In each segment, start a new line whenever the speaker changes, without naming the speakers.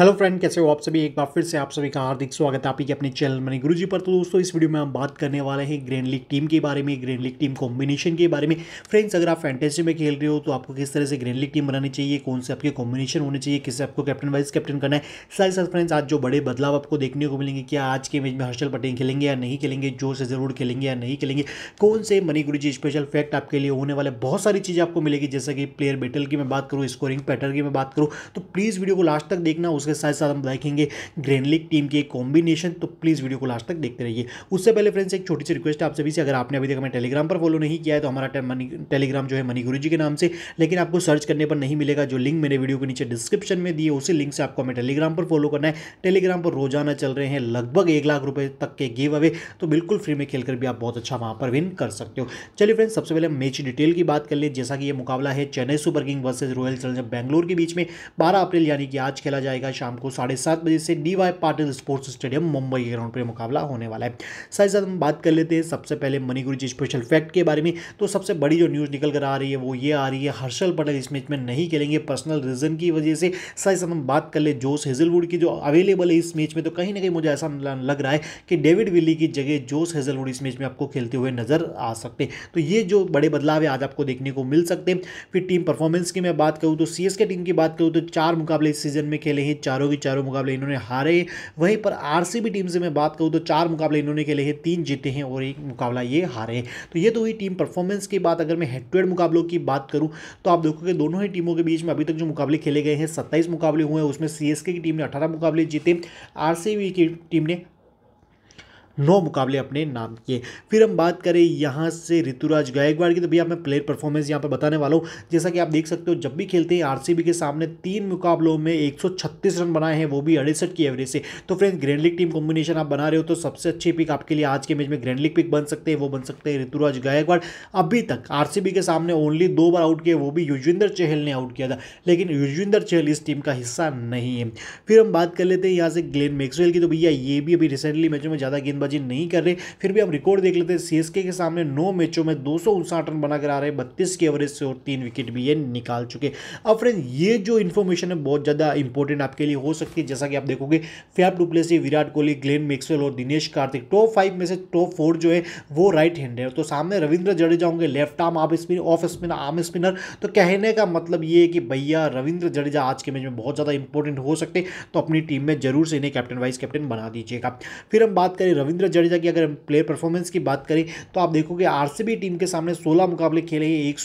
hello friend कैसे हो आप सभी एक बार फिर से आप सभी का हार्दिक स्वागत है आपके अपने चैनल मनी गुरुजी पर तो दोस्तों इस वीडियो में हम बात करने वाले हैं ग्रैंड लीग टीम के बारे में ग्रैंड लीग टीम कॉम्बिनेशन के बारे में फ्रेंड्स अगर आप फैंटेसी में खेल रहे हो तो आपको किस तरह से ग्रैंड लीग टीम बनानी चाहिए कौन से आपके कॉम्बिनेशन होने चाहिए किससे आपको कैप्टन वाइस कैप्टन करना है साथ साथ फ्रेंड्स आज जो बड़े बदलाव आपको देखने को मिलेंगे क्या आज के मैच में हर्षल पटेल खेलेंगे या नहीं खेलेंगे जो से जरूर खेलेंगे या नहीं खेलेंगे कौन से मनी गुरु जी स्पेशल फैक्ट आपके लिए होने वाले बहुत सारी चीज़ें आपको मिलेगी जैसे कि प्लेयर बैटल की मैं बात करूँ स्कोरिंग पैटर्न की मैं बात करूँ तो प्लीज़ वीडियो को लास्ट तक देखना उसके उसके साथ साथ हम देखेंगे लीग टीम की एक कॉम्बिनेशन तो प्लीज़ वीडियो को लास्ट तक देखते रहिए उससे पहले फ्रेंड्स एक छोटी सी रिक्वेस्ट है आप सभी से अगर आपने अभी तक हमें टेलीग्राम पर फॉलो नहीं किया है तो हमारा टेलीग्राम जो है मनी गुरु जी के नाम से लेकिन आपको सर्च करने पर नहीं मिलेगा जो लिंक मैंने वीडियो के नीचे डिस्क्रिप्शन में दिए उसी लिंक से आपको हमें टेलीग्राम पर फॉलो करना है टेलीग्राम पर रोजाना चल रहे हैं लगभग एक लाख रुपये तक के गिव अवे तो बिल्कुल फ्री में खेलकर भी आप बहुत अच्छा वहाँ पर विन कर सकते हो चलिए फ्रेंड्स सबसे पहले मैच डिटेल की बात कर ले जैसा कि ये मुकाबला है Chennai Super King versus Royal Challenger Bangalore के बीच में बारह अप्रैल यानी कि आज खेला जाएगा शाम को साढ़े सात बजे से D Y Patil Sports Stadium Mumbai के ग्राउंड पर मुकाबला होने वाला है साथ ही साथ हम बात कर लेते हैं सबसे पहले मणिगुरु जी स्पेशल फैक्ट के बारे में तो सबसे बड़ी जो न्यूज़ निकल कर आ रही है वो ये आ रही है हर्षल पटेल इस मैच में नहीं खेलेंगे पर्सनल रीजन की वजह से साथ ही साथ हम बात कर ले जोश हेजलवुड की जो अवेलेबल है इस मैच में तो कहीं ना कहीं मुझे ऐसा लग रहा है कि डेविड विली की जगह जोश हेजलवुड इस मैच में आपको खेलते हुए नजर आ सकते हैं तो ये जो बड़े बदलाव है आज आपको देखने को मिल सकते हैं फिर टीम परफॉर्मेंस की मैं बात करूँ तो सी टीम की बात करूँ तो चार मुकाबले इस सीजन में खेले हैं चारों की चारों मुकाबले इन्होंने हारे वहीं पर आरसीबी टीम से मैं बात करूँ तो चार मुकाबले इन्होंने खेले हैं तीन जीते हैं और एक मुकाबला ये हारे तो ये तो हुई टीम परफॉर्मेंस की बात अगर मैं हेड टू हेड मुकाबलों की बात करूँ तो आप देखोगे दोनों ही टीमों के बीच में अभी तक जो मुकाबले खेले गए हैं सत्ताईस मुकाबले हुए हैं उसमें सी की टीम ने अठारह मुकाबले जीते आर की टीम ने नौ मुकाबले अपने नाम किए फिर हम बात करें यहाँ से ऋतुराज गायकवाड़ की तो भैया मैं प्लेयर परफॉर्मेंस यहाँ पर बताने वाला हूँ जैसा कि आप देख सकते हो जब भी खेलते हैं आरसीबी के सामने तीन मुकाबलों में 136 रन बनाए हैं वो भी अड़सठ की एवरेज से तो friends grand league team combination आप बना रहे हो तो सबसे अच्छी पिक आपके लिए आज के मैच में ग्रैंड लीग पिक बन सकते हैं वो बन सकते हैं ऋतुराज गायकवाड़ अभी तक आर के सामने ओनली दो बार आउट किए वो भी युजविंदर चहल ने आउट किया था लेकिन युजविंदर चहल इस टीम का हिस्सा नहीं है फिर हम बात कर लेते हैं यहाँ से ग्लेन मेक्सवेल की तो भैया ये भी अभी रिसेंटली मैचों में ज़्यादा गेंद बल्लेबाजी नहीं कर रहे फिर भी हम रिकॉर्ड देख लेते हैं सीएसके के सामने नौ मैचों में दो रन बनाकर आ रहे बत्तीस के एवरेज से और तीन विकेट भी ये निकाल चुके अब फ्रेंड ये जो इन्फॉर्मेशन है बहुत ज़्यादा इंपॉर्टेंट आपके लिए हो सकती है जैसा कि आप देखोगे Faf du Plessis Virat Kohli Glenn Maxwell और दिनेश कार्तिक टॉप फाइव में से टॉप फोर जो है वो राइट हैंड है तो सामने रविंद्र जडेजा होंगे लेफ्ट आर्म आप spin off spinner arm spinner तो कहने का मतलब ये है कि भैया रविंद्र जडेजा आज के मैच में बहुत ज़्यादा इंपॉर्टेंट हो सकते तो अपनी टीम में जरूर से इन्हें कैप्टन वाइस कैप्टन बना दीजिएगा फिर हम बात करें रविंद्र रविंद्र जडेजा की अगर प्लेयर परफॉर्मेंस की बात करें तो आप देखोगे आरसीबी टीम के सामने सोलह मुकाबले खेले हैं एक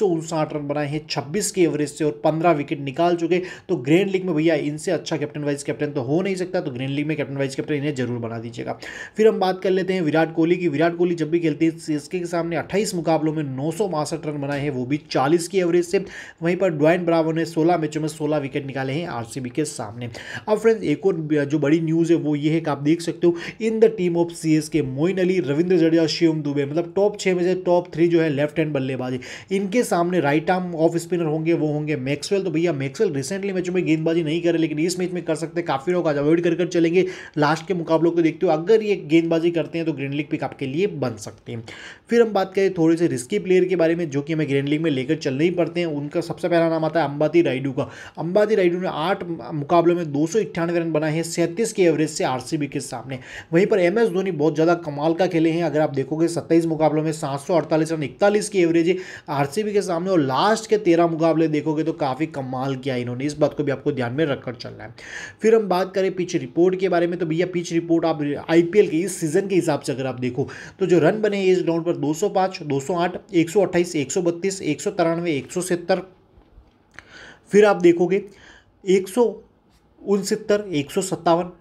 रन बनाए हैं छब्बीस के एवरेज से और पंद्रह विकेट निकाल चुके तो ग्रैंड लीग में भैया इनसे अच्छा कैप्टन वाइस कैप्टन तो हो नहीं सकता तो ग्रैंड लीग में कैप्टन वाइस कैप्टन इन्हें जरूर बना दीजिएगा फिर हम बात कर लेते हैं विराट कोहली की विराट कोहली जब भी खेलते हैं सीएसके के सामने अट्ठाईस मुकाबलों में नौ रन बनाए हैं वो भी चालीस की एवरेज से वहीं पर ड्वाइन ब्रावो ने सोलह मैचों में सोलह विकेट निकाले हैं आरसीबी के सामने अब फ्रेंड्स एक और जो बड़ी न्यूज़ है वो ये है कि आप देख सकते हो in the team of C CSK Moeen Ali Ravindra Jadeja Shivam Dube मतलब टॉप छः में से टॉप थ्री जो है लेफ्ट हैंड बल्लेबाजी इनके सामने राइट आर्म ऑफ स्पिनर होंगे वो होंगे मैक्सवेल तो भैया मैक्सवेल रिसेंटली मैचों में गेंदबाजी नहीं करे लेकिन इस मैच में कर सकते काफ़ी लोग आज अवॉइड कर कर चलेंगे लास्ट के मुकाबलों को देखते हो अगर ये गेंदबाजी करते हैं तो ग्रीन लीग पिक आपके लिए बन सकते हैं फिर हम बात करें थोड़े से रिस्की प्लेयर के बारे में जो कि हमें ग्रैंड लीग में लेकर चलने ही पड़ते हैं उनका सबसे पहला नाम आता है अंबाती राइडू का अंबाती राइडू ने आठ मुकाबलों में दो रन बनाए हैं सैंतीस के एवरेज से आरसीबी के सामने वहीं पर एम धोनी बहुत ज़्यादा कमाल का खेले हैं अगर आप देखोगे सत्ताईस मुकाबलों में सात रन इकतालीस की एवरेज है आरसीबी के सामने और लास्ट के तेरह मुकाबले देखोगे तो काफ़ी कमाल किया इन्होंने इस बात को भी आपको ध्यान में रखकर चलना है फिर हम बात करें पिच रिपोर्ट के बारे में तो भैया पिच रिपोर्ट आप आईपीएल के इस सीजन के हिसाब से अगर आप देखो तो जो रन बने इस ग्राउंड पर दो सौ पाँच दो सौ 170 फिर आप देखोगे एक सौ उनसत्तर एक सौ सत्तावन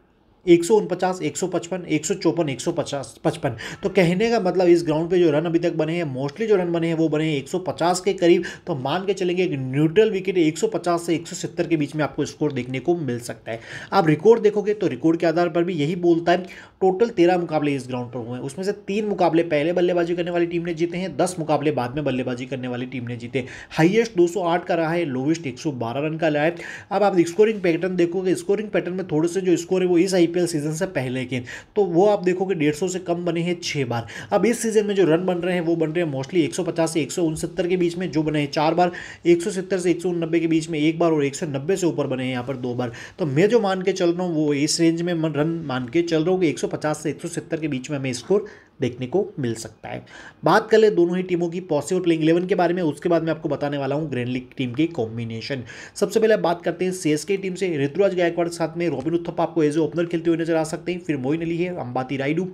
एक सौ उनपचास एक सौ पचपन एक सौ चौपन एक सौ पचास पचपन तो कहने का मतलब इस ग्राउंड पे जो रन अभी तक बने हैं मोस्टली जो रन बने हैं वो बने हैं एक सौ पचास के करीब तो मान के चलेंगे एक न्यूट्रल विकेट एक सौ पचास से एक सौ सत्तर के बीच में आपको स्कोर देखने को मिल सकता है आप रिकॉर्ड देखोगे तो रिकॉर्ड के आधार पर भी यही बोलता है टोटल तेरह मुकाबले इस ग्राउंड पर हुए हैं उसमें से तीन मुकाबले पहले बल्लेबाजी करने वाली टीम ने जीते हैं दस मुकाबले बाद में बल्लेबाजी करने वाली टीम ने जीते हाइएस्ट दो का रहा है लोवेस्ट एक रन का लाया अब आप स्कोरिंग पैटर्न देखोगे स्कोरिंग पैटर्न में थोड़े से जो स्कोर है वो इस आई आईपीएल सीजन से पहले के तो वो आप देखोगे डेढ़ सौ से कम बने हैं छह बार अब इस सीजन में जो रन बन रहे हैं वो बन रहे हैं मोस्टली एक सौ पचास से एक सौ उनसत्तर के बीच में जो बने हैं चार बार एक सौ सत्तर से एक सौ नब्बे के बीच में एक बार और एक सौ नब्बे से ऊपर बने हैं यहाँ पर दो बार तो मैं जो मान के चल रहा हूँ वो इस रेंज में रन मान के चल रहा हूँ कि एक सौ पचास से एक सौ सत्तर के बीच में हमें स्कोर देखने को मिल सकता है बात कर ले दोनों ही टीमों की पॉसिबल प्लेइंग इलेवन के बारे में उसके बाद मैं आपको बताने वाला हूँ ग्रैंड लीग टीम के कॉम्बिनेशन सबसे पहले बात करते हैं सीएसके टीम से ऋतुराज गायकवाड़ साथ में रॉबिन उत्थप आपको एज ए ओपनर खेलते हुए नजर आ सकते हैं फिर मोइन अली है अंबाती राइडू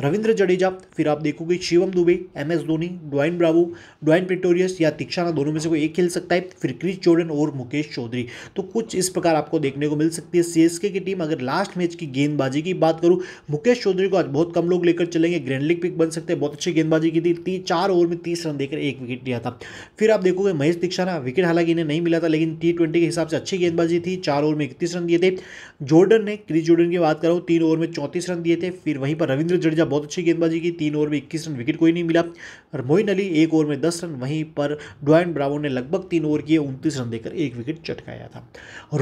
रविंद्र जडेजा फिर आप देखोगे Shivam Dube M S Dhoni Dwayne Bravo Dwayne Pretorius या तीक्षा दोनों में से कोई एक खेल सकता है फिर क्रिश चोडन और मुकेश चौधरी तो कुछ इस प्रकार आपको देखने को मिल सकती है सीएसके की टीम अगर लास्ट मैच की गेंदबाजी की बात करूँ मुकेश चौधरी को आज बहुत कम लोग लेकर चलेंगे ग्रैंड लेग पिक बन सकते हैं बहुत अच्छी गेंदबाजी की थी तीन चार ओवर में तीस रन देकर एक विकेट लिया था फिर आप देखोगे महेश दीक्षा ना विकेट हालांकि इन्हें नहीं मिला था लेकिन टी ट्वेंटी के हिसाब से अच्छी गेंदबाजी थी चार ओवर में इकतीस रन दिए थे जॉर्डन ने क्रिस जॉर्डन की बात करो तीन ओवर में चौंतीस रन दिए थे फिर वहीं पर रविंद्र जडेजा बहुत अच्छी गेंदबाजी की तीन ओवर में इक्कीस रन विकेट कोई नहीं मिला और मोइन अली एक ओवर में दस रन वहीं पर डॉन ब्रावो ने लगभग तीन ओवर किए उनतीस रन देकर एक विकेट चटकाया था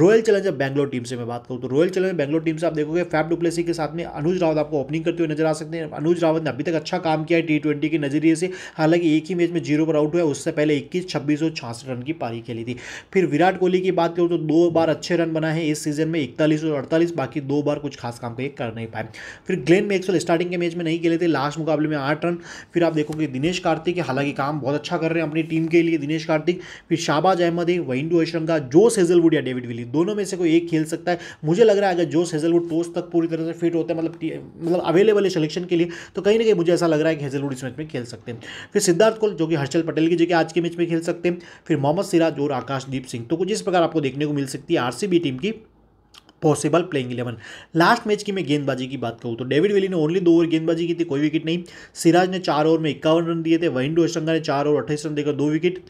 रॉयल चैलेंजर बैंगलोर टीम से मैं बात करूँ तो रॉयल चैलेंजर बैंगलोर टीम से आप देखोगे फैब डुप्लेसी के साथ में अनुज रावत आपको ओपनिंग करते हुए नजर आ सकते हैं अनुज रावत ने अभी तक अच्छा काम किया है टी ट्वेंटी के नज़रिए से हालांकि एक ही मैच में जीरो पर आउट हुआ उससे पहले इक्कीस छब्बीस और छियासठ रन की पारी खेली थी फिर विराट कोहली की बात करूँ तो दो बार अच्छे रन बनाए हैं इस सीजन में इकतालीस और अड़तालीस बाकी दो बार कुछ खास काम ये कर नहीं पाए फिर ग्लेन मैक्सवेल स्टार्टिंग के मैच में नहीं खेले थे लास्ट मुकाबले में आठ रन फिर आप देखोगे दिनेश कार्तिक हालांकि काम बहुत अच्छा कर रहे हैं अपनी टीम के लिए दिनेश कार्तिक फिर शाहबाज अहमद है वैंडू अश्रंगा जोस या डेविड विली दोनों में से कोई एक खेल सकता है मुझे लग रहा है अगर जो सेजलवुड टोस तक पूरी तरह से फिट होता मतलब मतलब है मतलब मतलब अवेलेबल है सिलेक्शन के लिए तो कहीं ना ठीक है मुझे ऐसा लग रहा है कि हेजलवुड इस मैच में खेल सकते हैं फिर सिद्धार्थ कौल जो कि हर्षल पटेल की जगह आज के मैच में खेल सकते हैं फिर मोहम्मद सिराज और आकाशदीप सिंह तो कुछ इस प्रकार आपको देखने को मिल सकती है आरसीबी टीम की possible playing eleven last match की मैं गेंदबाजी की बात करूँ तो डेविड वेली ने ओनली दो ओवर गेंदबाजी की थी कोई विकेट नहीं सिराज ने चार ओवर में इक्यावन रन दिए थे वहिंडो अशंगा ने चार ओवर अट्ठाईस रन देकर दो विकेट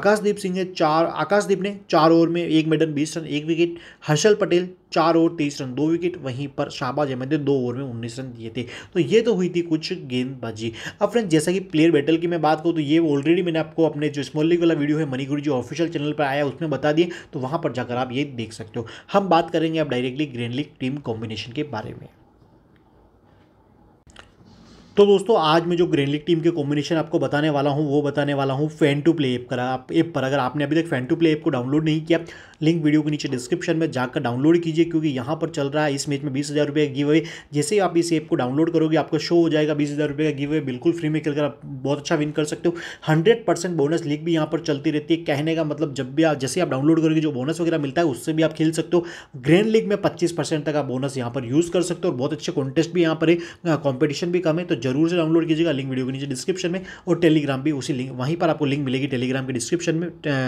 आकाशदीप सिंह ने चार आकाशदीप ने चार ओवर में एक मेडन बीस रन एक विकेट हर्षल पटेल चार ओवर तेईस रन दो विकेट वहीं पर शाहबाज अहमद ने दो ओवर में उन्नीस रन दिए थे तो ये तो हुई थी कुछ गेंदबाजी अब फ्रेंड जैसा कि प्लेयर बैटल की मैं बात करूँ तो ये ऑलरेडी मैंने आपको अपने जो स्मॉल लीग वाला वीडियो है मनीगुरु जो ऑफिशियल चैनल पर आया उसमें बता दिए तो वहाँ पर जाकर आप ये देख सकते हो हम बात करेंगे अब directly grand league team combination के बारे में तो दोस्तों आज मैं जो ग्रेन लीग टीम के कॉम्बिनेशन आपको बताने वाला हूँ वो बताने वाला हूँ फैन टू प्ले ऐप कर आप ऐप पर अगर आपने अभी तक फैन टू प्ले ऐप को डाउनलोड नहीं किया लिंक वीडियो के नीचे डिस्क्रिप्शन में जाकर डाउनलोड कीजिए क्योंकि यहाँ पर चल रहा है इस मैच में बीस हज़ार रुपये का गिव अवे जैसे ही आप इस ऐप को डाउनलोड करोगे आपको शो हो जाएगा बीस हज़ार रुपये का गिव अवे बिल्कुल फ्री में खेलकर आप बहुत अच्छा विन कर सकते हो हंड्रेड परसेंट बोनस लीग भी यहाँ पर चलती रहती है कहने का मतलब जब भी आप जैसे आप डाउनलोड करोगे जो बोनस वगैरह मिलता है उससे भी आप खेल सकते हो ग्रेन लीग में पच्चीस तक आप बोनस यहाँ पर यूज़ कर सकते हो और बहुत अच्छे कॉन्टेस्ट भी यहाँ पर है कॉम्पिटिशन भी कम है तो जरूर से डाउनलोड कीजिएगा लिंक वीडियो के नीचे डिस्क्रिप्शन में और टेलीग्राम भी उसी लिंक वहीं पर आपको लिंक मिलेगी टेलीग्राम के डिस्क्रिप्शन में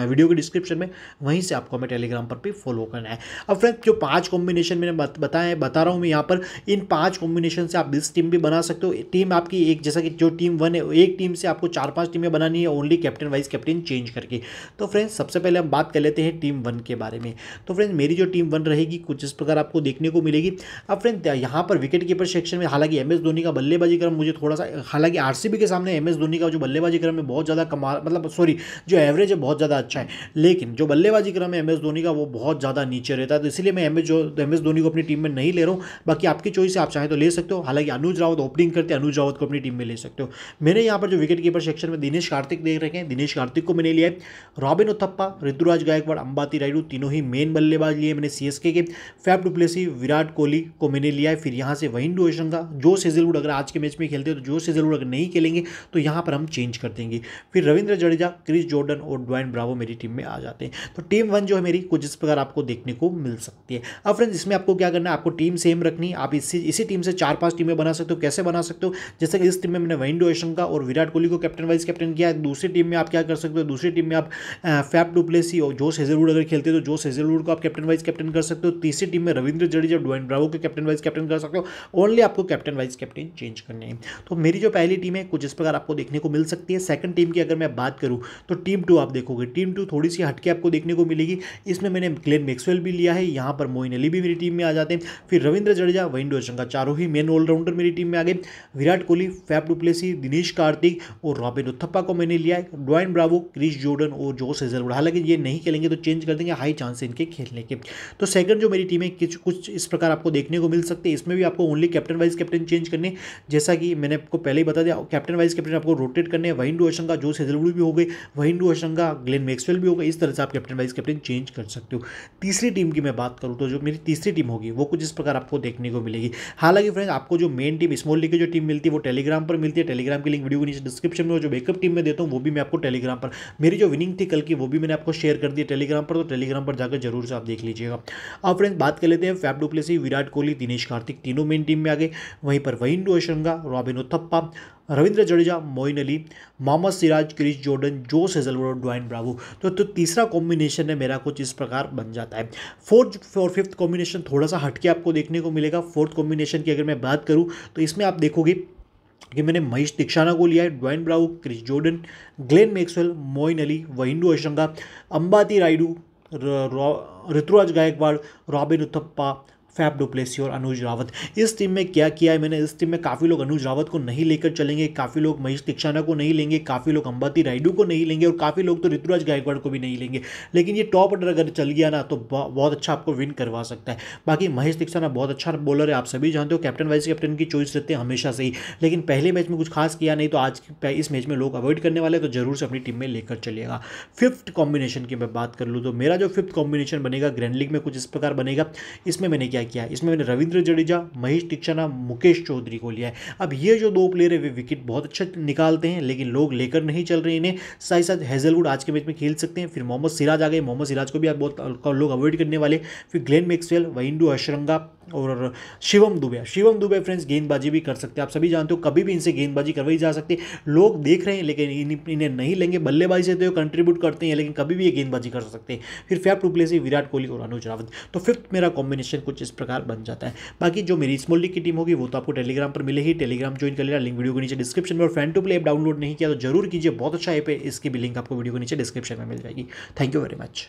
वीडियो के डिस्क्रिप्शन में वहीं से आपको हमें टेलीग्राम पर भी फॉलो करना है अब फ्रेंड जो पाँच कॉम्बिनेशन मैंने बताया बता रहा हूँ मैं यहाँ पर इन पाँच कॉम्बिनेशन से आप बीस टीम भी बना सकते हो टीम आपकी एक जैसा कि जो टीम वन है एक टीम से आपको चार पाँच टीमें बनानी है only captain vice captain change करके तो फ्रेंड्स सबसे पहले हम बात कर लेते हैं टीम वन के बारे में तो फ्रेंड्स मेरी जो टीम वन रहेगी कुछ इस प्रकार आपको देखने को मिलेगी अब फ्रेंड यहाँ पर विकेट कीपर सेक्शन में हालांकि एम एस धोनी का बल्लेबाजी क्रम मुझे मुझे थोड़ा सा हालांकि आरसीबी के सामने एम धोनी का जो बल्लेबाजी क्रम है बहुत ज़्यादा कमाल मतलब सॉरी जो एवरेज है बहुत ज़्यादा अच्छा है लेकिन जो बल्लेबाजी क्रम है एम धोनी का वो बहुत ज़्यादा नीचे रहता है तो इसलिए मैं एम एस जो एम धोनी को अपनी टीम में नहीं ले रहा हूँ बाकी आपकी चॉइस है आप चाहें तो ले सकते हो हालांकि अनुज रावत ओपनिंग करते अनुज रावत को अपनी टीम में ले सकते हो मैंने यहाँ पर जो विकेट कीपर सेक्शन में दिनेश कार्तिक देख रखे हैं दिनेश कार्तिक को मैंने लिया है रॉबिन उथप्पा ऋतुराज गायकवाड़ अंबाती रायडू तीनों ही मेन बल्लेबाज लिए मैंने सी के फैप डुप्लेसी विराट कोहली को मैंने लिया है फिर यहाँ से वहीं डोशन का जो सेजिलवुड अगर आज के मैच में खेल खेलते तो जोश से ज़रूर अगर नहीं खेलेंगे तो यहाँ पर हम चेंज कर देंगे फिर रविंद्र जडेजा क्रिस जॉर्डन और ड्वाइन ब्रावो मेरी टीम में आ जाते हैं तो टीम वन जो है मेरी कुछ इस प्रकार आपको देखने को मिल सकती है अब फ्रेंड्स इसमें आपको क्या करना है आपको टीम सेम रखनी आप इसी इसी टीम से चार पांच टीमें बना सकते हो कैसे बना सकते हो जैसे कि इस टीम में मैंने वहीं एशन का और विराट कोहली को कैप्टन वाइस कैप्टन किया दूसरी टीम में आप क्या कर सकते हो दूसरी टीम में आप फैप डुप्लेसी और जोश हेजलवुड अगर खेलते हो तो जोस हेजलवुड को आप कैप्टन वाइस कैप्टन कर सकते हो तीसरी टीम में रविंद्र जडेजा ड्वाइन ब्रावो को कैप्टन वाइस कैप्टन कर सकते हो ओनली आपको कैप्टन वाइस कैप्टन चेंज करने हैं तो मेरी जो पहली टीम है कुछ इस प्रकार आपको देखने को मिल सकती है सेकंड टीम की अगर मैं बात करूँ तो टीम टू आप देखोगे टीम टू थोड़ी सी हटके आपको देखने को मिलेगी इसमें मैंने ग्लेन मैक्सवेल भी लिया है यहाँ पर मोइन अली भी मेरी टीम में आ जाते हैं फिर रविंद्र जडेजा वहीं डोशंका चारों ही मेन ऑलराउंडर मेरी टीम में आ गए विराट कोहली फैप डुप्लेसी दिनेश कार्तिक और रॉबिन उत्थप्पा को मैंने लिया है ड्वाइन ब्रावो क्रिश जोर्डन और सेजर हेजलवुड हालांकि ये नहीं खेलेंगे तो चेंज कर देंगे हाई चांस इनके खेलने के तो सेकंड जो मेरी टीम है कुछ कुछ इस प्रकार आपको देखने को मिल सकते हैं इसमें भी आपको only captain vice captain change करने जैसा कि मैंने आपको पहले ही बता दिया कैप्टन वाइस कैप्टन आपको रोटेट करने वहीं डू रोशंगा जो सेजलवुड भी हो गई वहीन रोशंगा ग्लेन मैक्सवेल भी हो इस तरह से आप कैप्टन वाइस कैप्टन चेंज कर सकते हो तीसरी टीम की मैं बात करूँ तो जो मेरी तीसरी टीम होगी वो कुछ इस प्रकार आपको देखने को मिलेगी हालांकि फ्रेंड्स आपको जो मेन टीम स्मॉल लीग की जो टीम मिलती है वो टेलीग्राम पर मिलती है टेलीग्राम की लिंक वीडियो के नीचे डिस्क्रिप्शन में जो बैकअप टीम में देता हूँ वो भी मैं आपको टेलीग्राम पर मेरी जो विनिंग थी कल की वो भी मैंने आपको शेयर कर दी टेलीग्राम पर तो टेलीग्राम पर जाकर जरूर से आप देख लीजिएगा अब फ्रेंड्स बात कर लेते हैं फैप डुप्लेसी विराट कोहली दिनेश कार्तिक तीनों मेन टीम में आ गए वहीं पर Wanindu Hasaranga Robin Uthappa Ravindra Jadeja Moeen Ali Mohammed Siraj Chris Jordan Josh Hazlewood Dwayne Bravo तो, तो तीसरा कॉम्बिनेशन है मेरा कुछ इस प्रकार बन जाता है फोर्थ और फिफ्थ कॉम्बिनेशन थोड़ा सा हटके आपको देखने को मिलेगा फोर्थ कॉम्बिनेशन की अगर मैं बात करूँ तो इसमें आप देखोगे कि मैंने महेश दीक्षाना को लिया है Dwayne Bravo Chris Jordan Glenn Maxwell Moeen Ali Wanindu Hasaranga Ambati Rayudu Ruturaj Gaikwad Robin Uthappa Faf du Plessis और अनुज रावत इस टीम में क्या किया है मैंने इस टीम में काफ़ी लोग अनुज रावत को नहीं लेकर चलेंगे काफ़ी लोग महेश दीक्षाना को नहीं लेंगे काफ़ी लोग अंबाती राइडू को नहीं लेंगे और काफ़ी लोग तो ऋतुराज गायकवाड़ को भी नहीं लेंगे लेकिन ये टॉप ऑर्डर अगर चल गया ना तो बहुत अच्छा आपको विन करवा सकता है बाकी महेश दीक्षाना बहुत अच्छा बॉलर है आप सभी जानते हो कैप्टन वाइस कैप्टन की चॉइस रहते हैं हमेशा से ही लेकिन पहले मैच में कुछ खास किया नहीं तो आज इस मैच में लोग अवॉइड करने वाले तो जरूर से अपनी टीम में लेकर चलेगा फिफ्थ कॉम्बिनेशन की मैं बात कर लूँ तो मेरा जो फिफ्थ कॉम्बिनेशन बनेगा ग्रैंड लीग में कुछ इस प्रकार बनेगा इसमें मैंने क्या क्या किया इसमें मैंने रविंद्र जडेजा महेश टिक्शना मुकेश चौधरी को लिया है अब ये जो दो प्लेयर है वे विकेट बहुत अच्छे निकालते हैं लेकिन लोग लेकर नहीं चल रहे इन्हें साथ साथ हेजलवुड आज के मैच में खेल सकते हैं फिर मोहम्मद सिराज आ गए मोहम्मद सिराज को भी आज बहुत लोग अवॉइड करने वाले फिर ग्लेन मैक्सवेल वैंडू अशरंगा और शिवम दुबे शिवम दुबे फ्रेंड्स गेंदबाजी भी कर सकते हैं आप सभी जानते हो कभी भी इनसे गेंदबाजी करवाई जा सकती है लोग देख रहे हैं लेकिन इन्हें नहीं लेंगे बल्लेबाजी से तो कंट्रीब्यूट करते हैं लेकिन कभी भी ये गेंदबाजी कर सकते हैं फिर Faf du Plessis Virat Kohli और अनुज रावत तो फिफ्थ मेरा कॉम्बिनेशन कुछ इस प्रकार बन जाता है बाकी जो मेरी स्मॉल की टीम होगी वो तो आपको टेलीग्राम पर मिले ही टेलीग्राम ज्वाइन कर लेना लिंक वीडियो के नीचे डिस्क्रिप्शन में और Fan two Play app download नहीं किया तो जरूर कीजिए बहुत अच्छा ऐप है इसकी भी लिंक आपको वीडियो के नीचे डिस्क्रिप्शन में मिल जाएगी थैंक यू वेरी मच